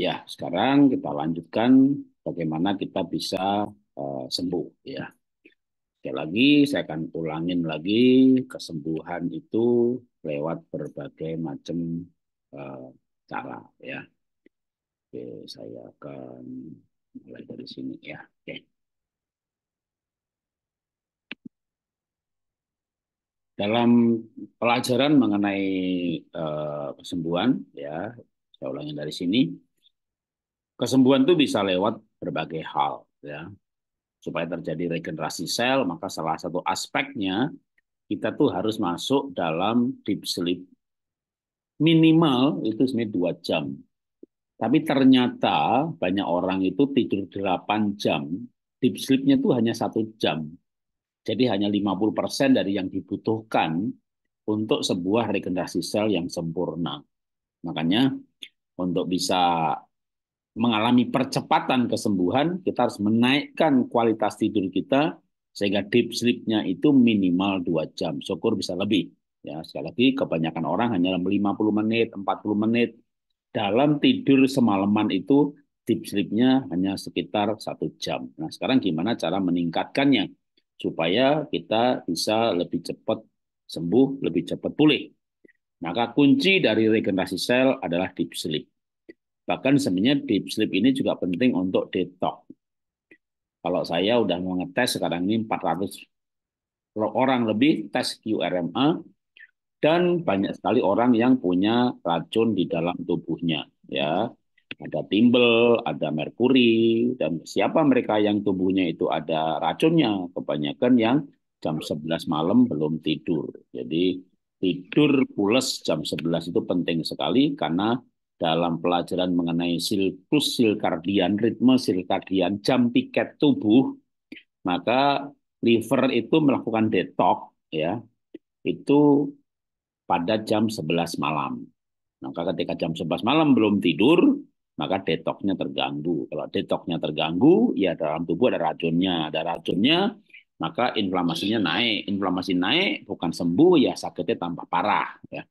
Ya, sekarang kita lanjutkan bagaimana kita bisa uh, sembuh ya. Sekali lagi saya akan ulangin lagi kesembuhan itu lewat berbagai macam uh, cara ya. Oke, saya akan mulai dari sini ya. Oke. Dalam pelajaran mengenai uh, kesembuhan ya, saya ulangi dari sini Kesembuhan itu bisa lewat berbagai hal ya. Supaya terjadi regenerasi sel, maka salah satu aspeknya kita tuh harus masuk dalam deep sleep minimal itu sebenarnya dua jam. Tapi ternyata banyak orang itu tidur 8 jam, deep sleepnya tuh hanya satu jam. Jadi hanya 50% dari yang dibutuhkan untuk sebuah regenerasi sel yang sempurna. Makanya untuk bisa mengalami percepatan kesembuhan, kita harus menaikkan kualitas tidur kita sehingga deep sleep-nya itu minimal dua jam. Syukur bisa lebih. Ya, sekali lagi kebanyakan orang hanya 50 menit, 40 menit. Dalam tidur semalaman itu deep sleep-nya hanya sekitar satu jam. Nah, sekarang gimana cara meningkatkannya supaya kita bisa lebih cepat sembuh, lebih cepat pulih. Maka kunci dari regenerasi sel adalah deep sleep. Bahkan sebenarnya deep sleep ini juga penting untuk detox. Kalau saya udah mau ngetes sekarang ini 400 orang lebih tes QRMA dan banyak sekali orang yang punya racun di dalam tubuhnya ya. Ada timbel, ada merkuri dan siapa mereka yang tubuhnya itu ada racunnya kebanyakan yang jam 11 malam belum tidur. Jadi tidur pulas jam 11 itu penting sekali karena dalam pelajaran mengenai silkus silkardian, ritme silkardian, jam piket tubuh, maka liver itu melakukan detox ya. Itu pada jam 11 malam. Maka ketika jam 11 malam belum tidur, maka detoknya terganggu. Kalau detoknya terganggu, ya dalam tubuh ada racunnya. Ada racunnya, maka inflamasinya naik. Inflamasi naik bukan sembuh, ya sakitnya tambah parah. Ya.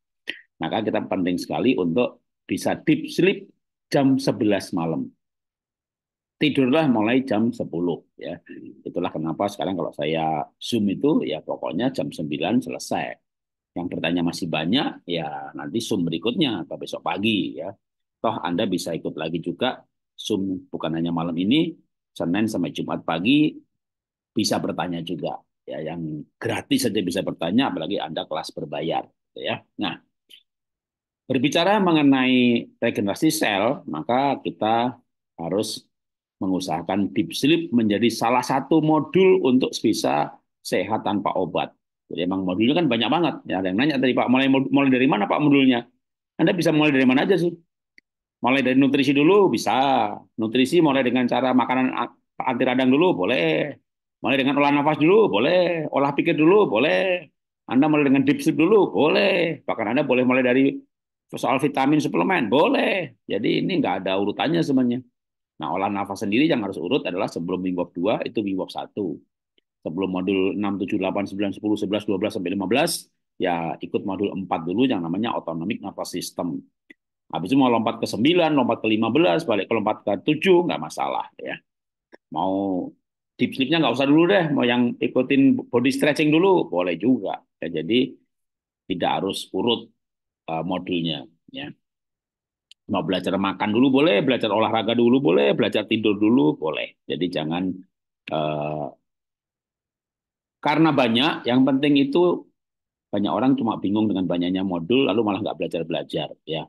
Maka kita penting sekali untuk bisa deep sleep jam 11 malam. Tidurlah mulai jam 10 ya. Itulah kenapa sekarang kalau saya Zoom itu ya pokoknya jam 9 selesai. Yang bertanya masih banyak ya nanti Zoom berikutnya atau besok pagi ya. Toh Anda bisa ikut lagi juga Zoom bukan hanya malam ini, Senin sampai Jumat pagi bisa bertanya juga ya yang gratis saja bisa bertanya apalagi Anda kelas berbayar ya. Nah, Berbicara mengenai regenerasi sel, maka kita harus mengusahakan deep sleep menjadi salah satu modul untuk bisa sehat tanpa obat. Jadi emang modulnya kan banyak banget. Ya, ada yang nanya tadi Pak, mulai mulai dari mana Pak modulnya? Anda bisa mulai dari mana aja sih? Mulai dari nutrisi dulu bisa. Nutrisi mulai dengan cara makanan anti radang dulu boleh. Mulai dengan olah nafas dulu boleh. Olah pikir dulu boleh. Anda mulai dengan deep sleep dulu boleh. Bahkan Anda boleh mulai dari Soal vitamin suplemen, boleh. Jadi ini nggak ada urutannya semuanya Nah, olah nafas sendiri yang harus urut adalah sebelum minggu dua itu minggu satu Sebelum modul enam 6, 7, 8, 9, 10, 11, 12, sampai belas ya ikut modul empat dulu yang namanya autonomic nafas system. Habis itu mau lompat ke sembilan lompat ke lima belas balik ke lompat ke tujuh nggak masalah. ya. Mau deep sleep nggak usah dulu deh, mau yang ikutin body stretching dulu, boleh juga. Ya, jadi tidak harus urut uh, modulnya ya mau belajar makan dulu boleh belajar olahraga dulu boleh belajar tidur dulu boleh jadi jangan uh, karena banyak yang penting itu banyak orang cuma bingung dengan banyaknya modul lalu malah nggak belajar belajar ya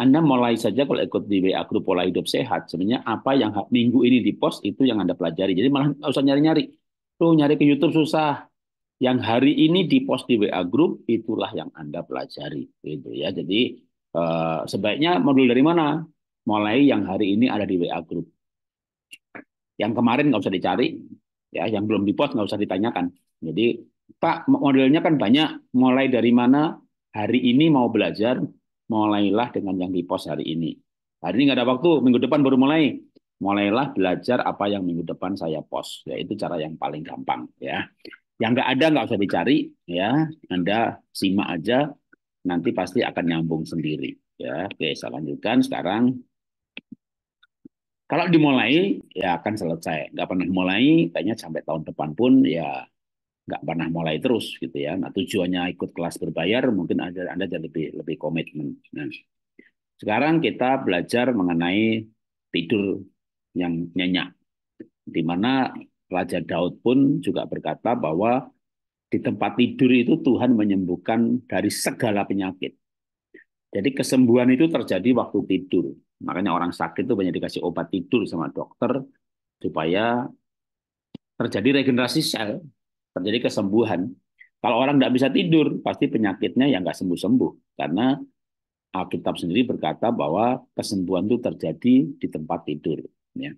anda mulai saja kalau ikut di WA grup pola hidup sehat, sebenarnya apa yang minggu ini di post itu yang Anda pelajari. Jadi malah nggak usah nyari-nyari. Tuh nyari ke YouTube susah, yang hari ini di post di WA Group itulah yang Anda pelajari gitu ya. Jadi eh, sebaiknya modul dari mana? Mulai yang hari ini ada di WA Group. Yang kemarin nggak usah dicari, ya yang belum di post nggak usah ditanyakan. Jadi Pak modelnya kan banyak, mulai dari mana hari ini mau belajar, mulailah dengan yang di post hari ini. Hari ini nggak ada waktu, minggu depan baru mulai mulailah belajar apa yang minggu depan saya post. Ya, itu cara yang paling gampang ya. Yang nggak ada nggak usah dicari, ya. Anda simak aja, nanti pasti akan nyambung sendiri. Ya, oke, saya lanjutkan sekarang. Kalau dimulai, ya akan selesai. Nggak pernah mulai, kayaknya sampai tahun depan pun ya nggak pernah mulai terus gitu ya. Nah, tujuannya ikut kelas berbayar, mungkin ada Anda jadi lebih lebih komitmen. Nah, sekarang kita belajar mengenai tidur yang nyenyak, di mana Raja Daud pun juga berkata bahwa di tempat tidur itu Tuhan menyembuhkan dari segala penyakit. Jadi kesembuhan itu terjadi waktu tidur. Makanya orang sakit itu banyak dikasih obat tidur sama dokter supaya terjadi regenerasi sel, terjadi kesembuhan. Kalau orang tidak bisa tidur, pasti penyakitnya yang nggak sembuh-sembuh. Karena Alkitab sendiri berkata bahwa kesembuhan itu terjadi di tempat tidur. Ya.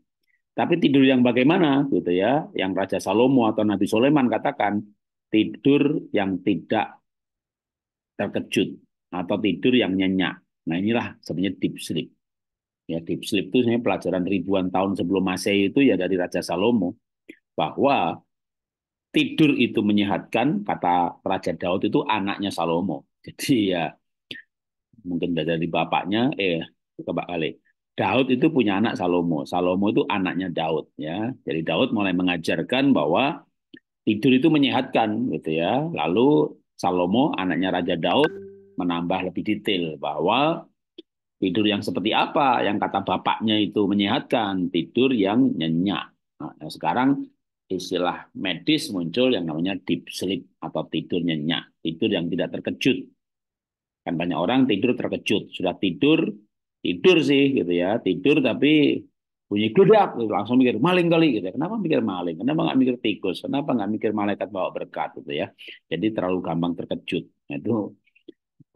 Tapi tidur yang bagaimana gitu ya, yang Raja Salomo atau Nabi Soleman katakan, tidur yang tidak terkejut atau tidur yang nyenyak. Nah inilah sebenarnya deep sleep. Ya deep sleep itu sebenarnya pelajaran ribuan tahun sebelum Masehi itu ya dari Raja Salomo bahwa tidur itu menyehatkan kata Raja Daud itu anaknya Salomo. Jadi ya mungkin dari bapaknya eh coba kali Daud itu punya anak Salomo. Salomo itu anaknya Daud ya. Jadi Daud mulai mengajarkan bahwa tidur itu menyehatkan gitu ya. Lalu Salomo anaknya Raja Daud menambah lebih detail bahwa tidur yang seperti apa yang kata bapaknya itu menyehatkan, tidur yang nyenyak. Nah, sekarang istilah medis muncul yang namanya deep sleep atau tidur nyenyak, tidur yang tidak terkejut. Kan banyak orang tidur terkejut, sudah tidur tidur sih gitu ya tidur tapi bunyi gedak langsung mikir maling kali gitu ya. kenapa mikir maling kenapa nggak mikir tikus kenapa nggak mikir malaikat bawa berkat gitu ya jadi terlalu gampang terkejut nah, itu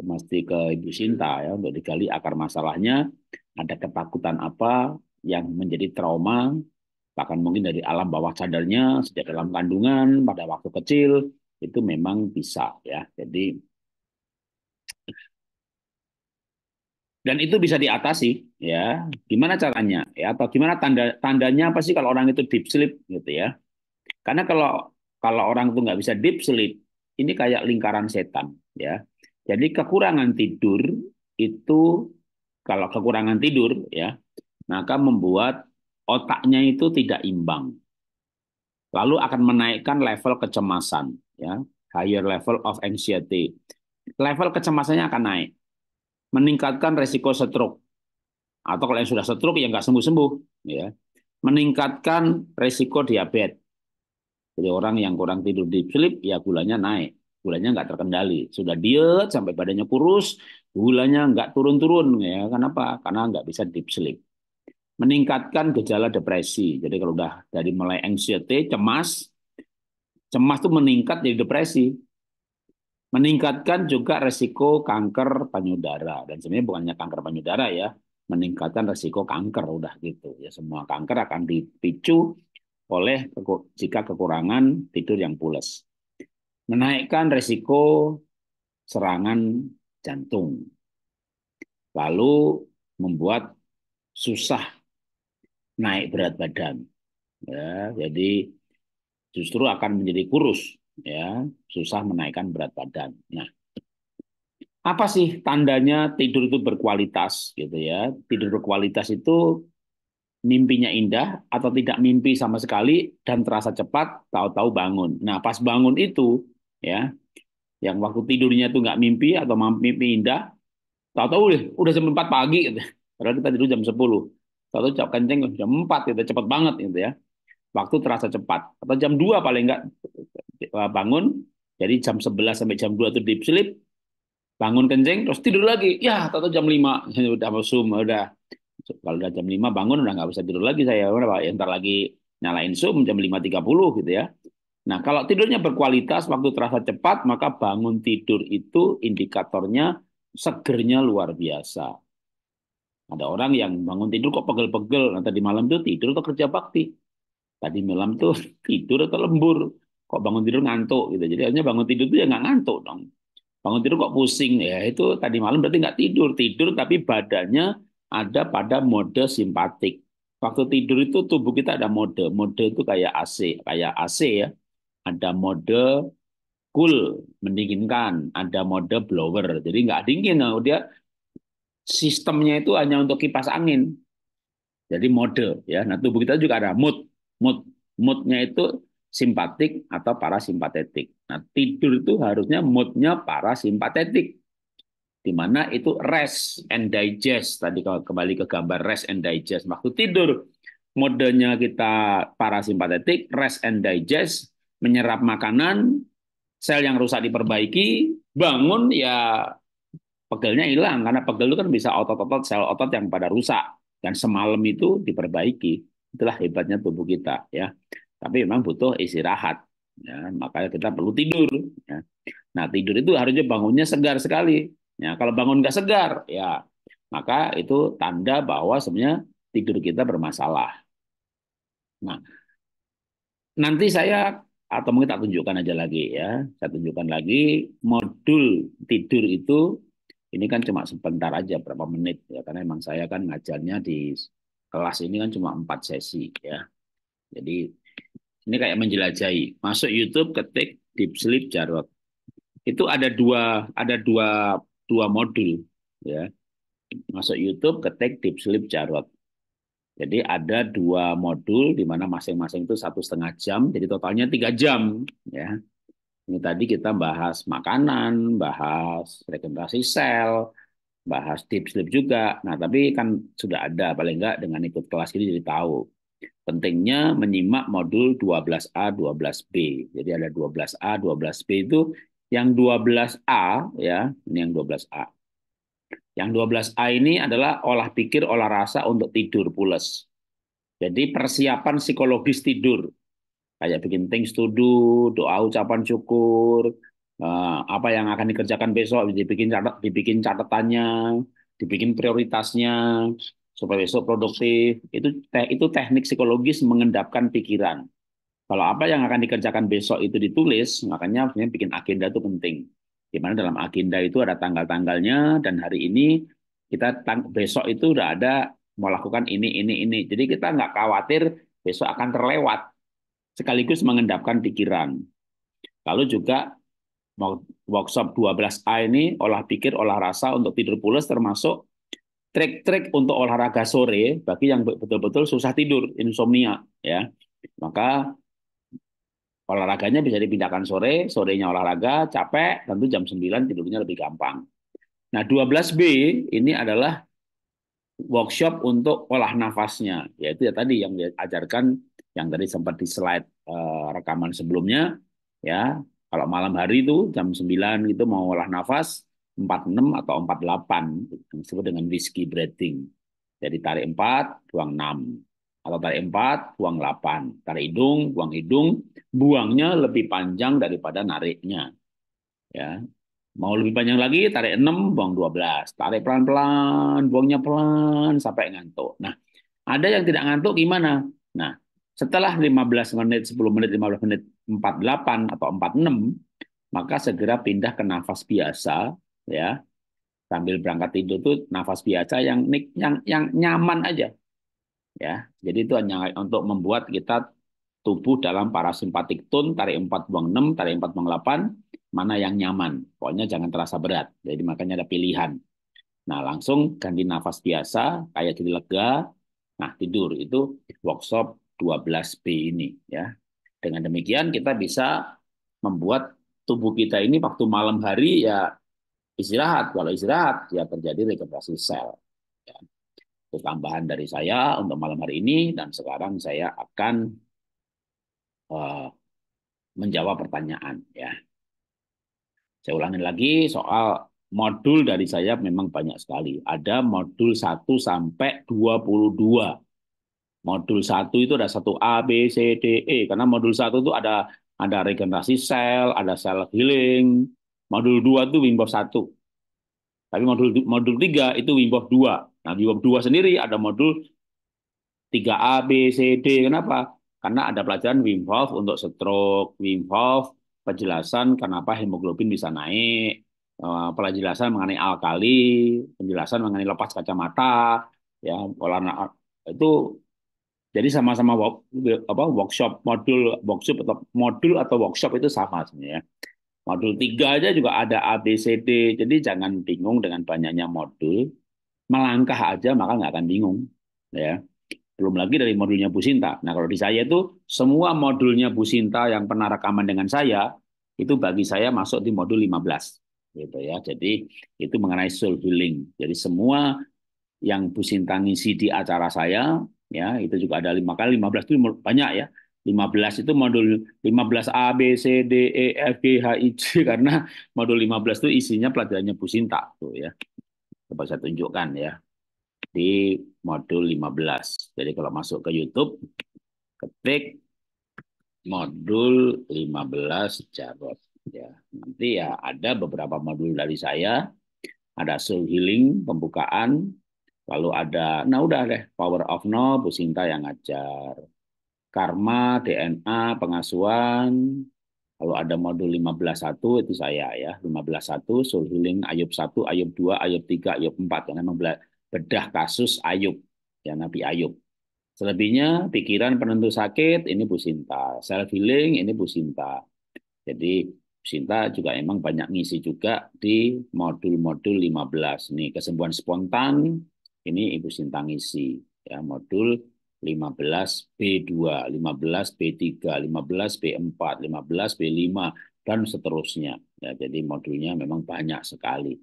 pasti ke Ibu Sinta ya untuk digali akar masalahnya ada ketakutan apa yang menjadi trauma bahkan mungkin dari alam bawah sadarnya sejak dalam kandungan pada waktu kecil itu memang bisa ya jadi dan itu bisa diatasi ya gimana caranya ya atau gimana tanda tandanya apa sih kalau orang itu deep sleep gitu ya karena kalau kalau orang itu nggak bisa deep sleep ini kayak lingkaran setan ya jadi kekurangan tidur itu kalau kekurangan tidur ya maka membuat otaknya itu tidak imbang lalu akan menaikkan level kecemasan ya higher level of anxiety level kecemasannya akan naik meningkatkan resiko stroke atau kalau yang sudah stroke yang nggak sembuh-sembuh ya meningkatkan resiko diabetes jadi orang yang kurang tidur di sleep ya gulanya naik gulanya nggak terkendali sudah diet sampai badannya kurus gulanya nggak turun-turun ya kenapa karena nggak bisa deep sleep meningkatkan gejala depresi jadi kalau udah dari mulai anxiety cemas cemas itu meningkat jadi depresi meningkatkan juga resiko kanker payudara dan sebenarnya bukannya kanker payudara ya meningkatkan resiko kanker udah gitu ya semua kanker akan dipicu oleh jika kekurangan tidur yang pulas menaikkan resiko serangan jantung lalu membuat susah naik berat badan ya jadi justru akan menjadi kurus ya susah menaikkan berat badan. Nah, apa sih tandanya tidur itu berkualitas gitu ya? Tidur berkualitas itu mimpinya indah atau tidak mimpi sama sekali dan terasa cepat, tahu-tahu bangun. Nah, pas bangun itu ya, yang waktu tidurnya itu nggak mimpi atau mimpi indah, tahu-tahu udah, udah jam 4 pagi gitu. Padahal kita tidur jam 10. Tahu-tahu cap kenceng jam empat gitu, cepat banget gitu ya. Waktu terasa cepat atau jam 2 paling nggak Eh, bangun, jadi jam 11 sampai jam 2 itu deep sleep, bangun kenceng terus tidur lagi. Ya, tahu jam 5, udah masuk, udah. Kalau udah jam 5 bangun, udah nggak bisa tidur lagi saya. Udah, Pak, ya, lagi nyalain Zoom jam 5.30 gitu ya. Nah, kalau tidurnya berkualitas, waktu terasa cepat, maka bangun tidur itu indikatornya segernya luar biasa. Ada orang yang bangun tidur kok pegel-pegel. Nah, tadi malam itu tidur atau kerja bakti. Tadi malam tuh tidur atau lembur kok bangun tidur ngantuk gitu. Jadi akhirnya bangun tidur itu ya nggak ngantuk dong. Bangun tidur kok pusing ya itu tadi malam berarti nggak tidur tidur tapi badannya ada pada mode simpatik. Waktu tidur itu tubuh kita ada mode. Mode itu kayak AC, kayak AC ya. Ada mode cool, mendinginkan. Ada mode blower. Jadi nggak dingin. Nah, dia sistemnya itu hanya untuk kipas angin. Jadi mode ya. Nah tubuh kita juga ada mood, mood, moodnya itu simpatik atau parasimpatetik. Nah, tidur itu harusnya moodnya parasimpatetik. Di mana itu rest and digest. Tadi kalau kembali ke gambar rest and digest. Waktu tidur, modenya kita parasimpatetik, rest and digest, menyerap makanan, sel yang rusak diperbaiki, bangun ya pegelnya hilang. Karena pegel itu kan bisa otot-otot, sel otot yang pada rusak. Dan semalam itu diperbaiki. Itulah hebatnya tubuh kita. ya tapi memang butuh istirahat ya makanya kita perlu tidur ya. nah tidur itu harusnya bangunnya segar sekali ya kalau bangun nggak segar ya maka itu tanda bahwa sebenarnya tidur kita bermasalah nah nanti saya atau mungkin tak tunjukkan aja lagi ya saya tunjukkan lagi modul tidur itu ini kan cuma sebentar aja berapa menit ya karena emang saya kan ngajarnya di kelas ini kan cuma empat sesi ya jadi ini kayak menjelajahi. Masuk YouTube, ketik deep sleep Jarot. Itu ada dua ada dua dua modul ya. Masuk YouTube, ketik deep sleep Jarot. Jadi ada dua modul di mana masing-masing itu satu setengah jam. Jadi totalnya tiga jam ya. Ini tadi kita bahas makanan, bahas regenerasi sel, bahas deep sleep juga. Nah, tapi kan sudah ada paling enggak dengan ikut kelas ini jadi tahu. Pentingnya menyimak modul 12A, 12B. Jadi ada 12A, 12B itu yang 12A ya, ini yang 12A. Yang 12A ini adalah olah pikir, olah rasa untuk tidur pulas. Jadi persiapan psikologis tidur. Kayak bikin things to do, doa ucapan syukur, eh, apa yang akan dikerjakan besok, dibikin catat, dibikin catatannya, dibikin prioritasnya, supaya besok produktif itu te itu teknik psikologis mengendapkan pikiran kalau apa yang akan dikerjakan besok itu ditulis makanya harusnya bikin agenda itu penting di dalam agenda itu ada tanggal-tanggalnya dan hari ini kita besok itu udah ada mau lakukan ini ini ini jadi kita nggak khawatir besok akan terlewat sekaligus mengendapkan pikiran lalu juga workshop 12A ini olah pikir olah rasa untuk tidur pulas termasuk trik-trik untuk olahraga sore bagi yang betul-betul susah tidur, insomnia ya. Maka olahraganya bisa dipindahkan sore, sorenya olahraga, capek, tentu jam 9 tidurnya lebih gampang. Nah, 12B ini adalah workshop untuk olah nafasnya, yaitu ya tadi yang diajarkan yang tadi sempat di slide uh, rekaman sebelumnya ya. Kalau malam hari itu jam 9 itu mau olah nafas, 46 atau 48 yang disebut dengan whiskey breathing. Jadi tarik 4, buang 6. Atau tarik 4, buang 8. Tarik hidung, buang hidung, buangnya lebih panjang daripada nariknya. Ya. Mau lebih panjang lagi, tarik 6, buang 12. Tarik pelan-pelan, buangnya pelan sampai ngantuk. Nah, ada yang tidak ngantuk gimana? Nah, setelah 15 menit, 10 menit, 15 menit, 48 atau 46, maka segera pindah ke nafas biasa ya sambil berangkat tidur tuh nafas biasa yang yang yang nyaman aja ya jadi itu hanya untuk membuat kita tubuh dalam parasimpatik tone tarik empat buang enam tarik empat buang delapan mana yang nyaman pokoknya jangan terasa berat jadi makanya ada pilihan nah langsung ganti nafas biasa kayak jadi lega nah tidur itu workshop 12B ini ya dengan demikian kita bisa membuat tubuh kita ini waktu malam hari ya istirahat. Kalau istirahat, ya terjadi regenerasi sel. Ya. Itu tambahan dari saya untuk malam hari ini, dan sekarang saya akan uh, menjawab pertanyaan. ya. Saya ulangi lagi soal modul dari saya memang banyak sekali. Ada modul 1 sampai 22 modul 1 itu ada satu A, B, C, D, E. Karena modul 1 itu ada ada regenerasi sel, ada sel healing, Modul 2 itu Wimbof 1. Tapi modul modul 3 itu Wimbof 2. Nah, Wimbof 2 sendiri ada modul 3A, B, C, D. Kenapa? Karena ada pelajaran Wim Hof untuk stroke, Wim Hof, penjelasan kenapa hemoglobin bisa naik, eh, penjelasan mengenai alkali, penjelasan mengenai lepas kacamata, ya olahraga itu jadi sama-sama work, apa workshop modul workshop atau modul atau workshop itu sama sebenarnya Modul 3 aja juga ada A, Jadi jangan bingung dengan banyaknya modul. Melangkah aja maka nggak akan bingung. ya belum lagi dari modulnya Bu Sinta. Nah kalau di saya itu semua modulnya Bu Sinta yang pernah rekaman dengan saya itu bagi saya masuk di modul 15 gitu ya. Jadi itu mengenai soul healing. Jadi semua yang Bu Sinta ngisi di acara saya ya itu juga ada lima kali 15 itu banyak ya. 15 itu modul 15 A, B, C, D, E, F, G, H, I, J karena modul 15 itu isinya pelajarannya Bu Sinta tuh ya. Coba saya tunjukkan ya. Di modul 15. Jadi kalau masuk ke YouTube ketik modul 15 Jarot ya. Nanti ya ada beberapa modul dari saya. Ada soul healing pembukaan, lalu ada nah udah deh Power of No Bu Sinta yang ngajar karma, DNA, pengasuhan, kalau ada modul 15.1 itu saya ya, 15.1, soul healing, ayub 1, ayub 2, ayub 3, ayub 4. yang memang bedah kasus ayub, ya Nabi Ayub. Selebihnya pikiran penentu sakit, ini Bu Sinta. Self healing, ini Bu Sinta. Jadi Bu Sinta juga emang banyak ngisi juga di modul-modul 15. Nih, kesembuhan spontan, ini Ibu Sinta ngisi. Ya, modul 15B2, 15B3, 15B4, 15B5, dan seterusnya. Ya, jadi modulnya memang banyak sekali.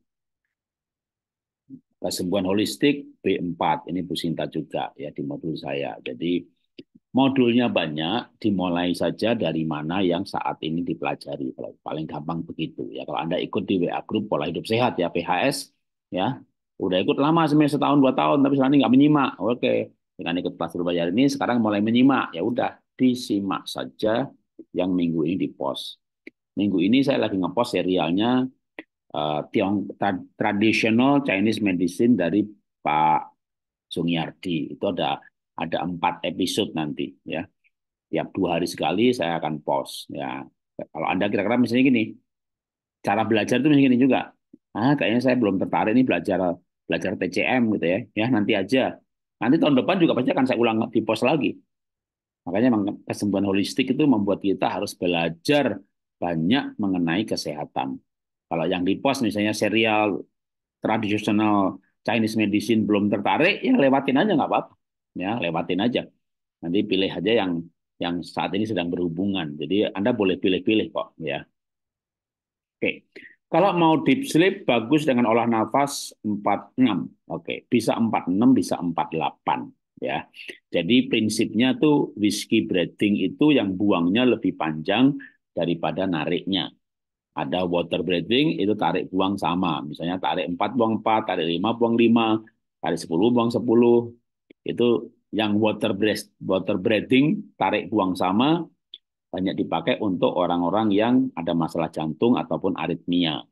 Kesembuhan holistik B4, ini Bu Sinta juga ya di modul saya. Jadi modulnya banyak, dimulai saja dari mana yang saat ini dipelajari. Kalau Paling gampang begitu ya. Kalau Anda ikut di WA Group Pola Hidup Sehat ya, PHS, ya udah ikut lama semester setahun dua tahun tapi selain ini nggak menyimak oke dengan ikut kelas bayar ini sekarang mulai menyimak ya udah disimak saja yang minggu ini di dipost minggu ini saya lagi ngepost serialnya eh, Tiong tra traditional Chinese medicine dari Pak Sungiardi itu ada ada empat episode nanti ya tiap dua hari sekali saya akan post ya kalau anda kira-kira misalnya gini cara belajar itu misalnya gini juga ah kayaknya saya belum tertarik nih belajar belajar TCM gitu ya ya nanti aja Nanti tahun depan juga pasti akan saya ulang di pos lagi. Makanya kesembuhan holistik itu membuat kita harus belajar banyak mengenai kesehatan. Kalau yang di pos misalnya serial tradisional Chinese medicine belum tertarik, ya lewatin aja nggak apa-apa. Ya, lewatin aja. Nanti pilih aja yang yang saat ini sedang berhubungan. Jadi Anda boleh pilih-pilih kok, ya. Oke. Okay. Kalau mau deep sleep bagus dengan olah nafas 46. Oke, bisa 46 bisa 48 ya. Jadi prinsipnya tuh whiskey breathing itu yang buangnya lebih panjang daripada nariknya. Ada water breathing itu tarik buang sama. Misalnya tarik 4 buang 4, tarik 5 buang 5, tarik 10 buang 10. Itu yang water breath water breathing tarik buang sama banyak dipakai untuk orang-orang yang ada masalah jantung ataupun aritmia.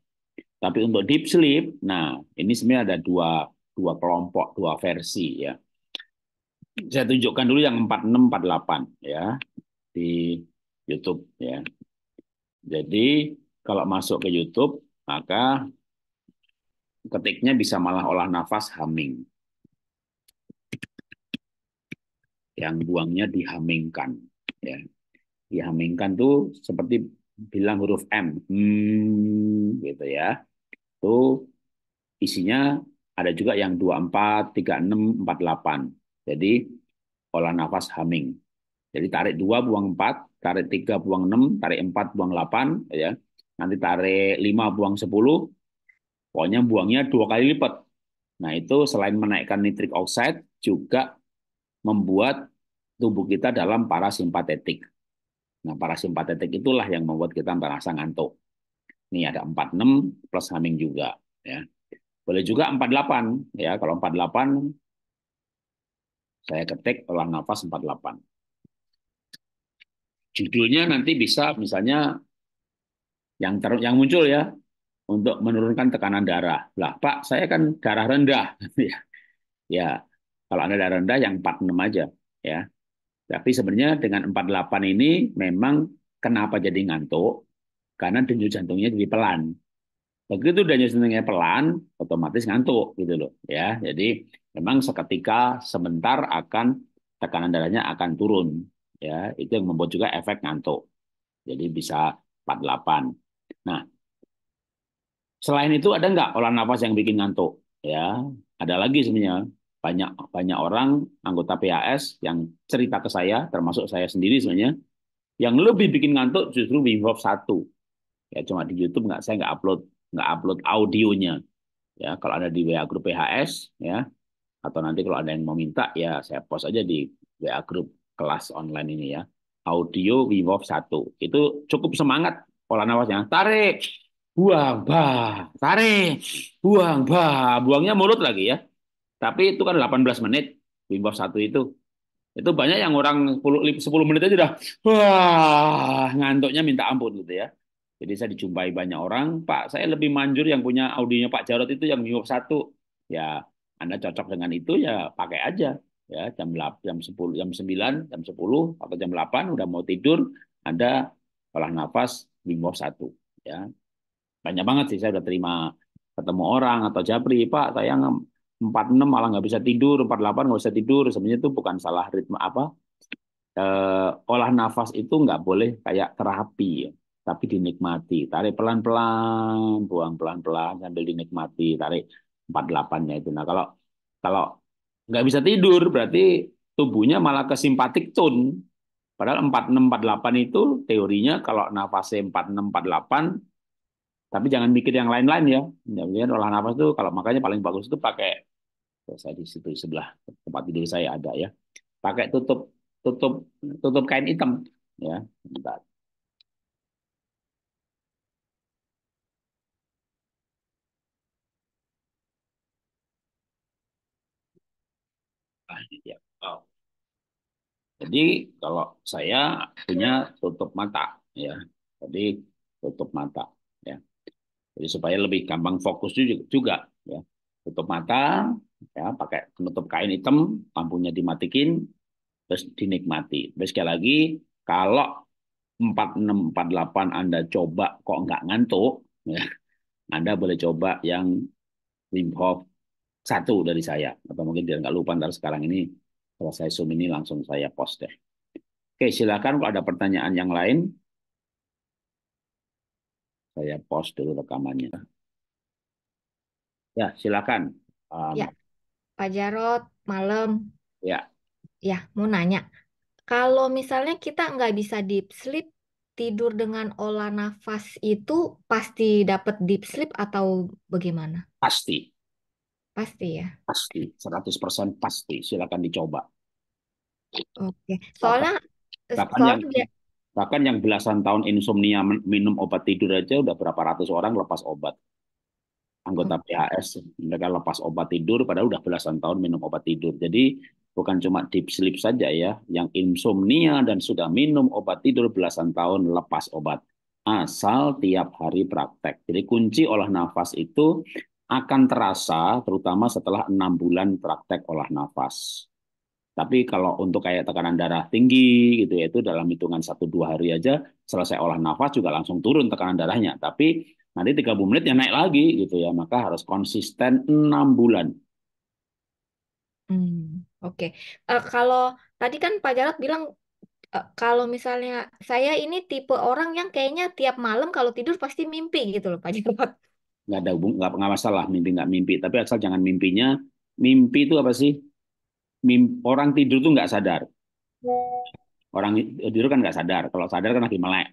Tapi untuk deep sleep, nah ini sebenarnya ada dua dua kelompok, dua versi ya. Saya tunjukkan dulu yang 4648 ya di YouTube ya. Jadi kalau masuk ke YouTube maka ketiknya bisa malah olah nafas humming. Yang buangnya dihamingkan ya dihamingkan tuh seperti bilang huruf M, hmm, gitu ya. Itu isinya ada juga yang 24, 36, 48. Jadi olah nafas haming. Jadi tarik 2 buang 4, tarik 3 buang 6, tarik 4 buang 8, ya. Nanti tarik 5 buang 10, pokoknya buangnya dua kali lipat. Nah itu selain menaikkan nitrik oxide, juga membuat tubuh kita dalam parasimpatetik. Nah, parasimpatetik itulah yang membuat kita merasa ngantuk. Ini ada 46 plus haming juga. ya Boleh juga 48. ya Kalau 48, saya ketik olah nafas 48. Judulnya nanti bisa misalnya yang ter yang muncul ya untuk menurunkan tekanan darah. Lah, Pak, saya kan darah rendah. Ya. ya. Kalau Anda darah rendah yang 46 aja, ya. Tapi sebenarnya dengan 48 ini memang kenapa jadi ngantuk? Karena denyut jantungnya jadi pelan. Begitu denyut jantungnya pelan, otomatis ngantuk gitu loh ya. Jadi memang seketika sebentar akan tekanan darahnya akan turun ya. Itu yang membuat juga efek ngantuk. Jadi bisa 48. Nah, selain itu ada nggak olah nafas yang bikin ngantuk? Ya, ada lagi sebenarnya banyak banyak orang anggota PAS yang cerita ke saya, termasuk saya sendiri sebenarnya, yang lebih bikin ngantuk justru Wim Hof satu. Ya cuma di YouTube nggak saya nggak upload nggak upload audionya. Ya kalau ada di WA grup PHS ya atau nanti kalau ada yang mau minta ya saya post aja di WA grup kelas online ini ya. Audio Wim Hof 1. Itu cukup semangat pola nafasnya. Tarik, buang, bah, tarik, buang, bah. Buangnya mulut lagi ya. Tapi itu kan 18 menit Wim Hof satu itu. Itu banyak yang orang 10, 10 menit aja udah wah ngantuknya minta ampun gitu ya. Jadi saya dijumpai banyak orang, Pak, saya lebih manjur yang punya audionya Pak Jarot itu yang Wim Hof satu. Ya, Anda cocok dengan itu ya pakai aja. Ya, jam 8, jam 10, jam 9, jam 10 atau jam 8 udah mau tidur, Anda olah nafas Wim Hof satu. Ya, banyak banget sih saya udah terima ketemu orang atau japri pak saya 46 malah nggak bisa tidur, 48 nggak bisa tidur. Sebenarnya itu bukan salah ritme apa. Eh, olah nafas itu nggak boleh kayak terapi, tapi dinikmati. Tarik pelan-pelan, buang pelan-pelan sambil dinikmati. Tarik 48-nya itu. Nah kalau kalau nggak bisa tidur berarti tubuhnya malah ke simpatik tone. Padahal empat delapan itu teorinya kalau nafasnya empat delapan tapi jangan mikir yang lain-lain ya. Jangan ya, olah nafas itu kalau makanya paling bagus itu pakai saya di situ di sebelah tempat tidur saya ada ya. Pakai tutup tutup tutup kain hitam ya. Bentar. Ah, iya. Jadi kalau saya punya tutup mata ya. Jadi tutup mata ya. Jadi supaya lebih gampang fokus juga ya. Tutup mata, ya pakai penutup kain hitam, lampunya dimatikin, terus dinikmati. Terus sekali lagi, kalau 4648 Anda coba kok nggak ngantuk, ya, Anda boleh coba yang Wim Hof satu dari saya. Atau mungkin dia nggak lupa ntar sekarang ini selesai Zoom ini langsung saya post deh. Oke, silakan kalau ada pertanyaan yang lain. Saya post dulu rekamannya. Ya, silakan. Um, ya, Pak Jarot, malam. Ya. Ya, mau nanya. Kalau misalnya kita nggak bisa deep sleep, tidur dengan olah nafas itu pasti dapat deep sleep atau bagaimana? Pasti. Pasti ya? Pasti, 100% pasti. Silakan dicoba. Oke, soalnya... Bahkan eh, soalnya Bahkan yang belasan tahun insomnia minum obat tidur aja udah berapa ratus orang lepas obat. Anggota hmm. PHS mereka lepas obat tidur padahal udah belasan tahun minum obat tidur. Jadi bukan cuma deep sleep saja ya, yang insomnia dan sudah minum obat tidur belasan tahun lepas obat. Asal tiap hari praktek. Jadi kunci olah nafas itu akan terasa terutama setelah enam bulan praktek olah nafas. Tapi kalau untuk kayak tekanan darah tinggi gitu ya itu dalam hitungan 1-2 hari aja selesai olah nafas juga langsung turun tekanan darahnya. Tapi nanti 30 menit ya naik lagi gitu ya. Maka harus konsisten 6 bulan. Hmm, Oke. Okay. Uh, eh, kalau tadi kan Pak Jarot bilang uh, kalau misalnya saya ini tipe orang yang kayaknya tiap malam kalau tidur pasti mimpi gitu loh Pak Jarot. Enggak ada hubung, nggak masalah mimpi enggak mimpi. Tapi asal jangan mimpinya mimpi itu apa sih? Mimpi orang tidur tuh nggak sadar. Hmm. Orang tidur kan nggak sadar. Kalau sadar kan lagi melek.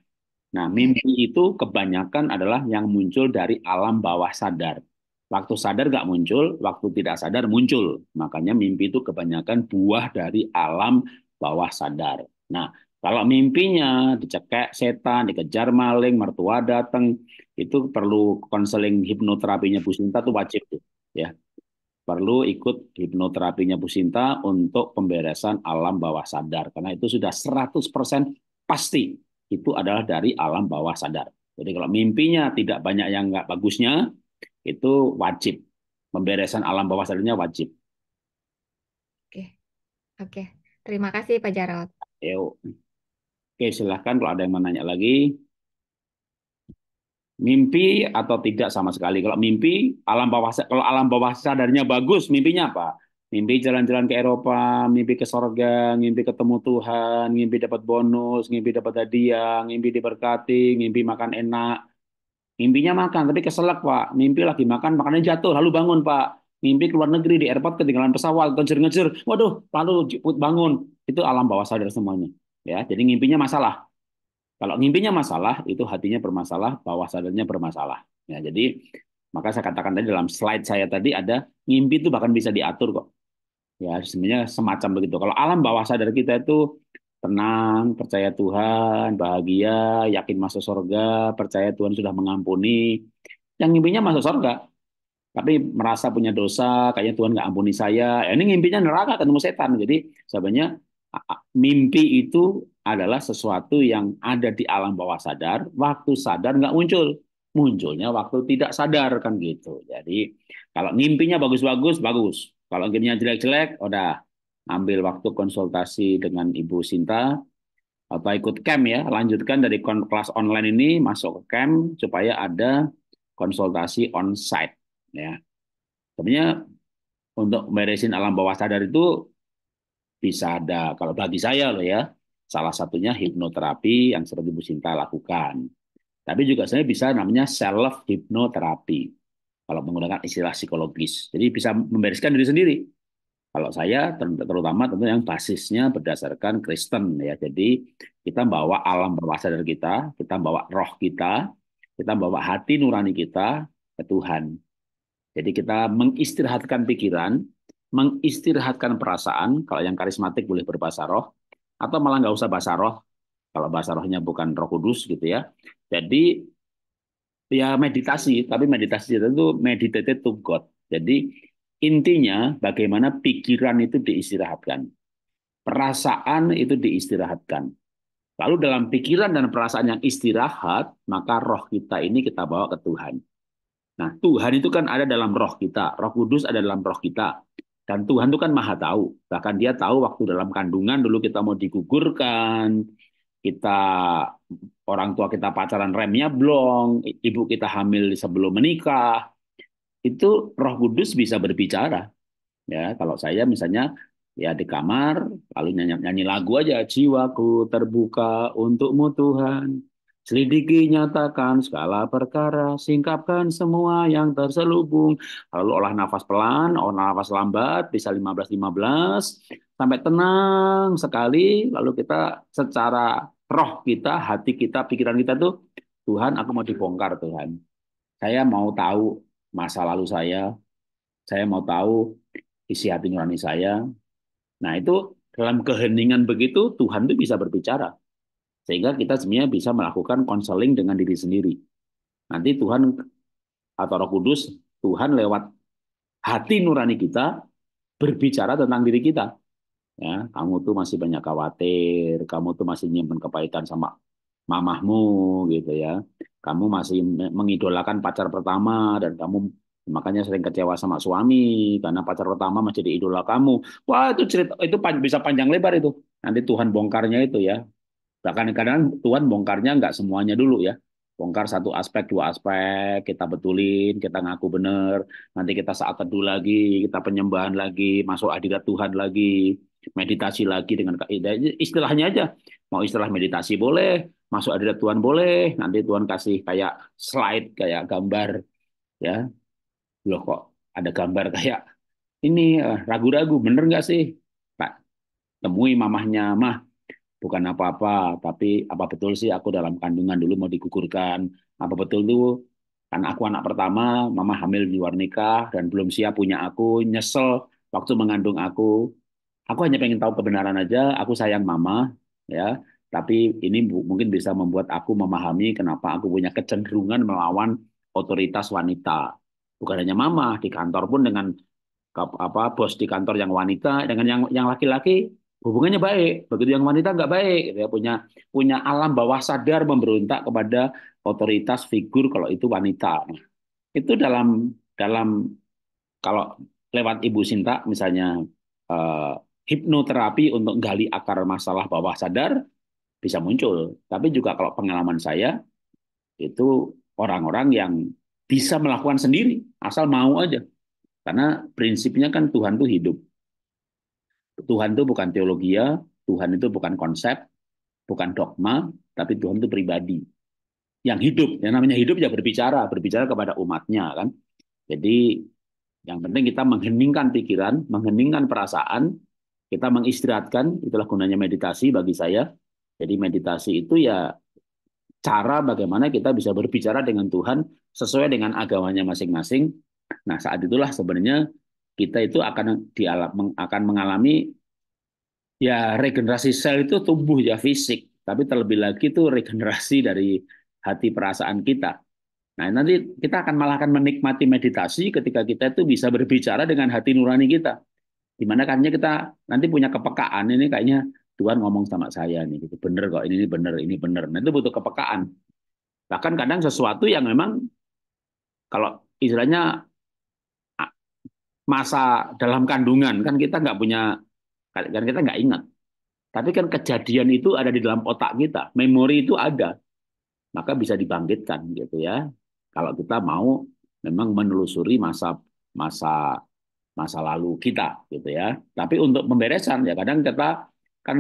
Nah, hmm. mimpi itu kebanyakan adalah yang muncul dari alam bawah sadar. Waktu sadar nggak muncul, waktu tidak sadar muncul. Makanya mimpi itu kebanyakan buah dari alam bawah sadar. Nah, kalau mimpinya dicekek setan, dikejar maling, mertua datang, itu perlu konseling hipnoterapinya Bu Sinta tuh wajib tuh, ya perlu ikut hipnoterapinya Bu Sinta untuk pemberesan alam bawah sadar karena itu sudah 100% pasti itu adalah dari alam bawah sadar. Jadi kalau mimpinya tidak banyak yang nggak bagusnya itu wajib pemberesan alam bawah sadarnya wajib. Oke. Oke. Terima kasih Pak Jarot. Oke, silahkan kalau ada yang mau nanya lagi. Mimpi atau tidak sama sekali. Kalau mimpi, alam bawah kalau alam bawah sadarnya bagus, mimpinya apa? Mimpi jalan-jalan ke Eropa, mimpi ke sorga, mimpi ketemu Tuhan, mimpi dapat bonus, mimpi dapat hadiah, mimpi diberkati, mimpi makan enak. Mimpinya makan, tapi keselak Pak. Mimpi lagi makan, makannya jatuh, lalu bangun Pak. Mimpi keluar negeri di airport ketinggalan pesawat, ngejer-ngejer. Waduh, lalu bangun. Itu alam bawah sadar semuanya. Ya, jadi mimpinya masalah kalau ngimpinya masalah, itu hatinya bermasalah, bawah sadarnya bermasalah. Ya, jadi maka saya katakan tadi dalam slide saya tadi ada mimpi itu bahkan bisa diatur kok. Ya, sebenarnya semacam begitu. Kalau alam bawah sadar kita itu tenang, percaya Tuhan, bahagia, yakin masuk surga, percaya Tuhan sudah mengampuni. Yang ngimpinya masuk surga, tapi merasa punya dosa, kayaknya Tuhan nggak ampuni saya. Ya, ini ngimpinya neraka ketemu setan. Jadi sebenarnya mimpi itu adalah sesuatu yang ada di alam bawah sadar, waktu sadar nggak muncul. Munculnya waktu tidak sadar kan gitu. Jadi kalau mimpinya bagus-bagus, bagus. Kalau mimpinya jelek-jelek, udah ambil waktu konsultasi dengan Ibu Sinta, atau ikut camp ya, lanjutkan dari kelas online ini masuk ke camp supaya ada konsultasi on site ya. Sebenarnya untuk meresin alam bawah sadar itu bisa ada kalau bagi saya loh ya Salah satunya hipnoterapi yang seperti Bu Sinta lakukan. Tapi juga sebenarnya bisa namanya self hipnoterapi kalau menggunakan istilah psikologis. Jadi bisa membereskan diri sendiri. Kalau saya terutama tentu yang basisnya berdasarkan Kristen ya. Jadi kita bawa alam bawah sadar kita, kita bawa roh kita, kita bawa hati nurani kita ke Tuhan. Jadi kita mengistirahatkan pikiran, mengistirahatkan perasaan. Kalau yang karismatik boleh berbahasa roh, atau malah nggak usah bahasa roh kalau bahasa rohnya bukan roh kudus gitu ya jadi ya meditasi tapi meditasi itu meditate to God jadi intinya bagaimana pikiran itu diistirahatkan perasaan itu diistirahatkan lalu dalam pikiran dan perasaan yang istirahat maka roh kita ini kita bawa ke Tuhan Nah, Tuhan itu kan ada dalam roh kita. Roh Kudus ada dalam roh kita. Dan Tuhan itu kan maha tahu. Bahkan dia tahu waktu dalam kandungan dulu kita mau digugurkan, kita orang tua kita pacaran remnya blong, ibu kita hamil sebelum menikah. Itu Roh Kudus bisa berbicara. Ya, kalau saya misalnya ya di kamar lalu nyanyi, nyanyi lagu aja jiwaku terbuka untukmu Tuhan Selidiki, nyatakan segala perkara, singkapkan semua yang terselubung. Lalu olah nafas pelan, olah nafas lambat, bisa 15-15, sampai tenang sekali. Lalu kita secara roh kita, hati kita, pikiran kita tuh, Tuhan aku mau dibongkar Tuhan. Saya mau tahu masa lalu saya, saya mau tahu isi hati nurani saya. Nah itu dalam keheningan begitu Tuhan tuh bisa berbicara. Sehingga kita sebenarnya bisa melakukan konseling dengan diri sendiri. Nanti Tuhan atau Roh Kudus, Tuhan lewat hati nurani kita berbicara tentang diri kita. Ya, kamu tuh masih banyak khawatir, kamu tuh masih nyimpen kepahitan sama mamahmu gitu ya. Kamu masih mengidolakan pacar pertama dan kamu makanya sering kecewa sama suami karena pacar pertama masih diidola kamu. Wah, itu cerita itu bisa panjang lebar itu. Nanti Tuhan bongkarnya itu ya. Bahkan kadang Tuhan bongkarnya nggak semuanya dulu ya. Bongkar satu aspek, dua aspek, kita betulin, kita ngaku benar. Nanti kita saat teduh lagi, kita penyembahan lagi, masuk hadirat Tuhan lagi, meditasi lagi dengan istilahnya aja. Mau istilah meditasi boleh, masuk hadirat Tuhan boleh. Nanti Tuhan kasih kayak slide, kayak gambar. ya Loh kok ada gambar kayak ini eh, ragu-ragu bener nggak sih pak temui mamahnya mah bukan apa-apa, tapi apa betul sih aku dalam kandungan dulu mau digugurkan? Apa betul tuh karena aku anak pertama, mama hamil di luar nikah dan belum siap punya aku, nyesel waktu mengandung aku. Aku hanya pengen tahu kebenaran aja, aku sayang mama, ya. Tapi ini mungkin bisa membuat aku memahami kenapa aku punya kecenderungan melawan otoritas wanita. Bukan hanya mama, di kantor pun dengan apa bos di kantor yang wanita dengan yang yang laki-laki hubungannya baik. Begitu yang wanita nggak baik, gitu ya. punya punya alam bawah sadar memberontak kepada otoritas figur kalau itu wanita. Nah, itu dalam dalam kalau lewat Ibu Sinta misalnya eh, hipnoterapi untuk gali akar masalah bawah sadar bisa muncul. Tapi juga kalau pengalaman saya itu orang-orang yang bisa melakukan sendiri asal mau aja. Karena prinsipnya kan Tuhan tuh hidup Tuhan itu bukan teologi, Tuhan itu bukan konsep, bukan dogma, tapi Tuhan itu pribadi yang hidup. Yang namanya hidup ya berbicara, berbicara kepada umatnya kan. Jadi yang penting kita mengheningkan pikiran, mengheningkan perasaan, kita mengistirahatkan, itulah gunanya meditasi bagi saya. Jadi meditasi itu ya cara bagaimana kita bisa berbicara dengan Tuhan sesuai dengan agamanya masing-masing. Nah, saat itulah sebenarnya kita itu akan dialam, akan mengalami ya regenerasi sel itu tumbuh ya fisik, tapi terlebih lagi itu regenerasi dari hati perasaan kita. Nah, nanti kita akan malah akan menikmati meditasi ketika kita itu bisa berbicara dengan hati nurani kita. Di mana kayaknya kita nanti punya kepekaan ini kayaknya Tuhan ngomong sama saya nih gitu. Bener kok ini, ini bener, ini bener. Nah, itu butuh kepekaan. Bahkan kadang sesuatu yang memang kalau istilahnya masa dalam kandungan kan kita nggak punya kan kita nggak ingat tapi kan kejadian itu ada di dalam otak kita memori itu ada maka bisa dibangkitkan gitu ya kalau kita mau memang menelusuri masa masa masa lalu kita gitu ya tapi untuk pemberesan ya kadang kita kan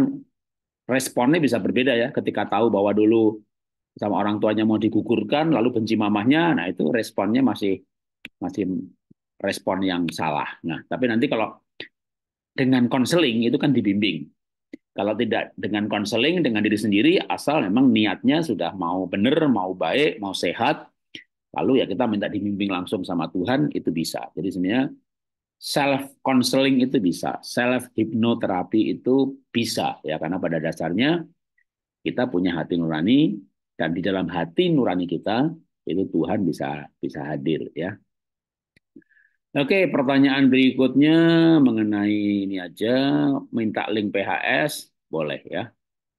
responnya bisa berbeda ya ketika tahu bahwa dulu sama orang tuanya mau digugurkan lalu benci mamahnya nah itu responnya masih masih respon yang salah. Nah, tapi nanti kalau dengan konseling itu kan dibimbing. Kalau tidak dengan konseling dengan diri sendiri, asal memang niatnya sudah mau benar, mau baik, mau sehat, lalu ya kita minta dibimbing langsung sama Tuhan itu bisa. Jadi sebenarnya self counseling itu bisa, self hipnoterapi itu bisa ya karena pada dasarnya kita punya hati nurani dan di dalam hati nurani kita itu Tuhan bisa bisa hadir ya. Oke, pertanyaan berikutnya mengenai ini aja, minta link PHS, boleh ya.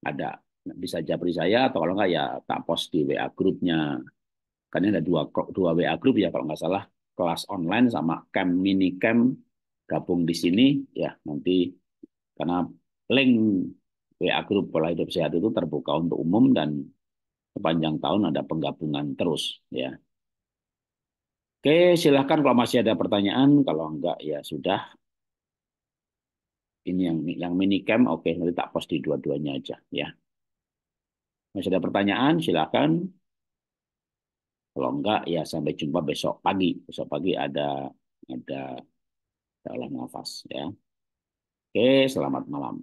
Ada, bisa japri saya atau kalau enggak ya tak post di WA grupnya. Karena ada dua, dua WA grup ya kalau nggak salah, kelas online sama camp mini camp gabung di sini ya nanti karena link WA grup pola hidup sehat itu terbuka untuk umum dan sepanjang tahun ada penggabungan terus ya Oke, silahkan kalau masih ada pertanyaan. Kalau enggak, ya sudah. Ini yang yang minicam, oke. Nanti tak post di dua-duanya aja, ya. Masih ada pertanyaan, silahkan. Kalau enggak, ya sampai jumpa besok pagi. Besok pagi ada ada, ada nafas, ya. Oke, selamat malam.